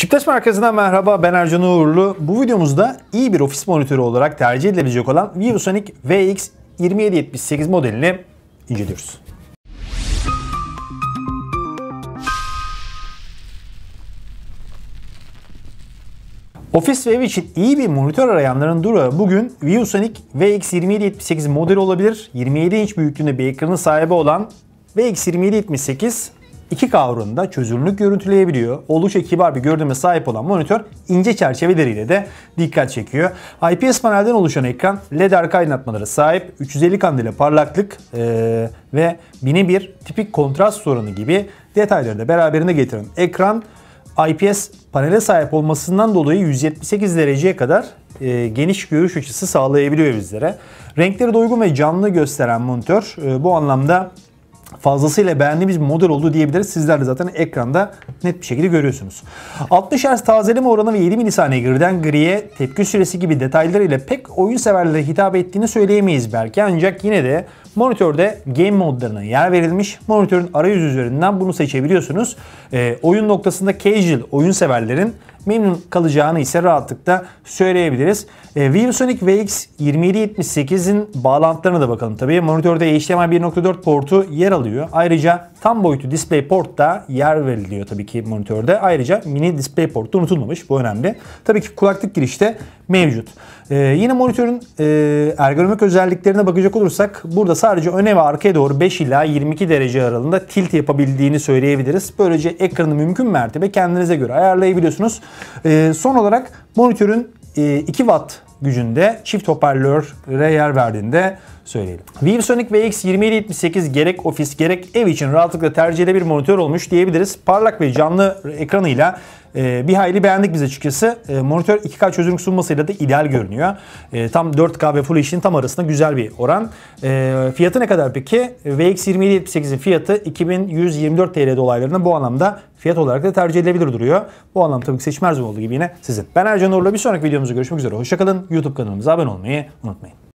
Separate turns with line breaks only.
Çiptaş Merkezi'nden merhaba ben Ercan Uğurlu. Bu videomuzda iyi bir ofis monitörü olarak tercih edilebilecek olan ViewSonic VX2778 modelini inceliyoruz. Ofis ve ev için iyi bir monitör arayanların durağı bugün ViewSonic VX2778 modeli olabilir. 27 inç büyüklüğünde bir ekranı sahibi olan VX2778 2K çözünürlük görüntüleyebiliyor. Oldukça kibar bir görünüme sahip olan monitör ince çerçeveleriyle de dikkat çekiyor. IPS panelden oluşan ekran LED arka aydınlatmalara sahip 350 kandile parlaklık e, ve 1001 tipik kontrast sorunu gibi detayları da beraberinde getiren ekran IPS panele sahip olmasından dolayı 178 dereceye kadar e, geniş görüş açısı sağlayabiliyor bizlere. Renkleri doygun ve canlı gösteren monitör e, bu anlamda fazlasıyla beğendiğimiz bir model oldu diyebiliriz. Sizler de zaten ekranda net bir şekilde görüyorsunuz. 60 Hz tazeleme oranı ve 7 milisaniye girden griye tepki süresi gibi detaylarıyla pek oyun severlere hitap ettiğini söyleyemeyiz belki. Ancak yine de monitörde game modlarına yer verilmiş. Monitörün arayüz üzerinden bunu seçebiliyorsunuz. E, oyun noktasında casual oyun severlerin memnun kalacağını ise rahatlıkla söyleyebiliriz. E, ViewSonic VX2778'in bağlantılarına da bakalım. Tabii monitörde HDMI 1.4 portu yer alıyor. Ayrıca Tam boyutu DisplayPort da yer veriliyor tabii ki monitörde. Ayrıca mini DisplayPort da unutulmamış. Bu önemli. Tabii ki kulaklık giriş de mevcut. Ee, yine monitörün e, ergonomik özelliklerine bakacak olursak burada sadece öne ve arkaya doğru 5 ila 22 derece aralığında tilt yapabildiğini söyleyebiliriz. Böylece ekranı mümkün mertebe kendinize göre ayarlayabiliyorsunuz. Ee, son olarak monitörün e, 2 watt gücünde çift hoparlöre yer verdiğinde söyleyelim. Wilsonic VX2778 gerek ofis gerek ev için rahatlıkla tercih edilebilir monitör olmuş diyebiliriz. Parlak ve canlı ekranıyla e, bir hayli beğendik biz açıkçası. E, monitör 2K çözünürlük sunmasıyla da ideal görünüyor. E, tam 4K ve Full HD'nin tam arasında güzel bir oran. E, fiyatı ne kadar peki? VX2778'in fiyatı 2124 TL dolaylarında bu anlamda fiyat olarak da tercih edilebilir duruyor. Bu anlamda tabii ki seçme olduğu gibi yine sizin. Ben Ercan Uğur'la bir sonraki videomuzda görüşmek üzere. Hoşçakalın. YouTube kanalımıza abone olmayı unutmayın.